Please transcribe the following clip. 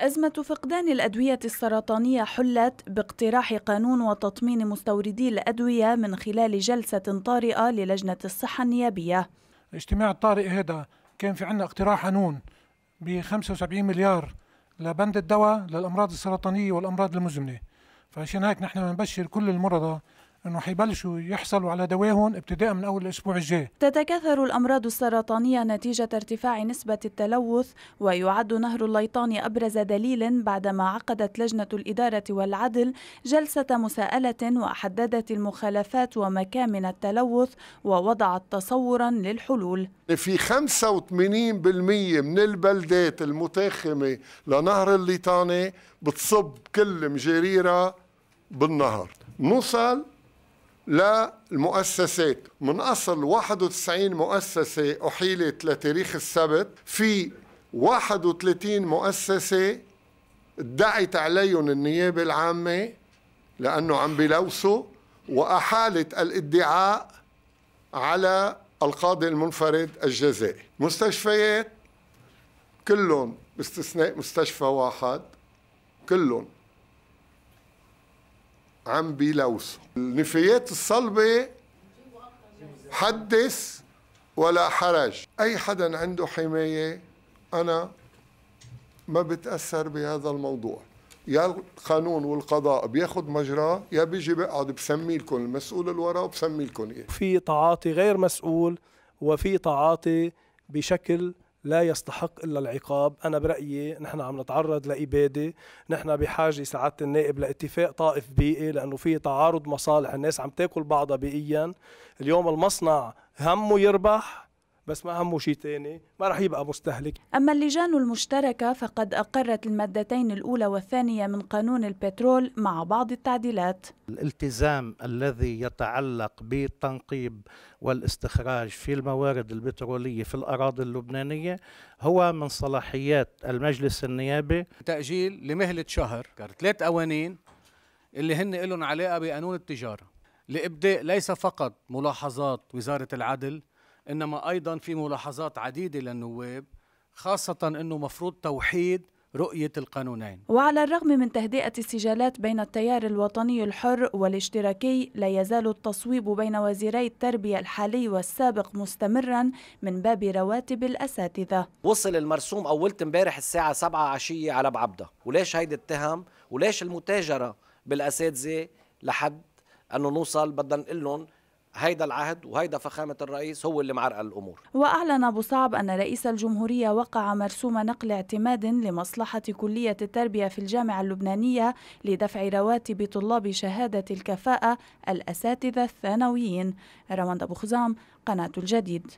أزمة فقدان الأدوية السرطانية حلت باقتراح قانون وتطمين مستوردي الأدوية من خلال جلسة طارئة للجنة الصحة النيابية الاجتماع الطارئ هذا كان في عنا اقتراح قانون ب 75 مليار لبند الدواء للأمراض السرطانية والأمراض المزمنة فعشان هيك نحن بنبشر كل المرضى انه حيبلشوا يحصلوا على دواهم ابتداء من اول الاسبوع الجاي. تتكاثر الامراض السرطانيه نتيجه ارتفاع نسبه التلوث ويعد نهر الليطان ابرز دليل بعدما عقدت لجنه الاداره والعدل جلسه مساءله وحددت المخالفات ومكامن التلوث ووضعت تصورا للحلول. في 85% من البلدات المتاخمه لنهر الليطاني بتصب كل مجريره بالنهر. نوصل للمؤسسات من أصل 91 مؤسسة أحيلت لتاريخ السبت في 31 مؤسسة ادعت عليهم النيابة العامة لأنه عم بيلوثوا وأحالت الادعاء على القاضي المنفرد الجزائي مستشفيات كلهم باستثناء مستشفى واحد كلهم عم بيلوثوا النفايات الصلبة حدث ولا حرج أي حدا عنده حماية أنا ما بتأثر بهذا الموضوع يا القانون والقضاء بياخد مجراه يا بيجي بقعد بسمي لكم المسؤول اللي وراه بسمي لكم إيه. في تعاطي غير مسؤول وفي تعاطي بشكل لا يستحق الا العقاب، انا برايي نحن عم نتعرض لاباده، نحن بحاجه سعاده النائب لاتفاق طائف بيئي لانه في تعارض مصالح، الناس عم تاكل بعضها بيئيا، اليوم المصنع همه يربح بس ما همه شيء ثاني ما رح يبقى مستهلك أما اللجان المشتركة فقد أقرت المادتين الأولى والثانية من قانون البترول مع بعض التعديلات الالتزام الذي يتعلق بالتنقيب والاستخراج في الموارد البترولية في الأراضي اللبنانية هو من صلاحيات المجلس النيابي تأجيل لمهلة شهر ثلاث قوانين اللي هن لهم علاقة بقانون التجارة لإبداء ليس فقط ملاحظات وزارة العدل انما ايضا في ملاحظات عديده للنواب خاصه انه مفروض توحيد رؤية القانونين وعلى الرغم من تهدئة السجالات بين التيار الوطني الحر والاشتراكي لا يزال التصويب بين وزيري التربية الحالي والسابق مستمرا من باب رواتب الأساتذة وصل المرسوم أولت امبارح الساعة 7 عشية على بعبدة وليش هيدي التهم وليش المتاجرة بالأساتذة لحد أنه نوصل بدنا نقول لهم هيدا العهد وهيدا فخامة الرئيس هو اللي معرقل الأمور وأعلن أبو صعب أن رئيس الجمهورية وقع مرسوم نقل اعتماد لمصلحة كلية التربية في الجامعة اللبنانية لدفع رواتب طلاب شهادة الكفاءة الأساتذة الثانويين رواند أبو خزام قناة الجديد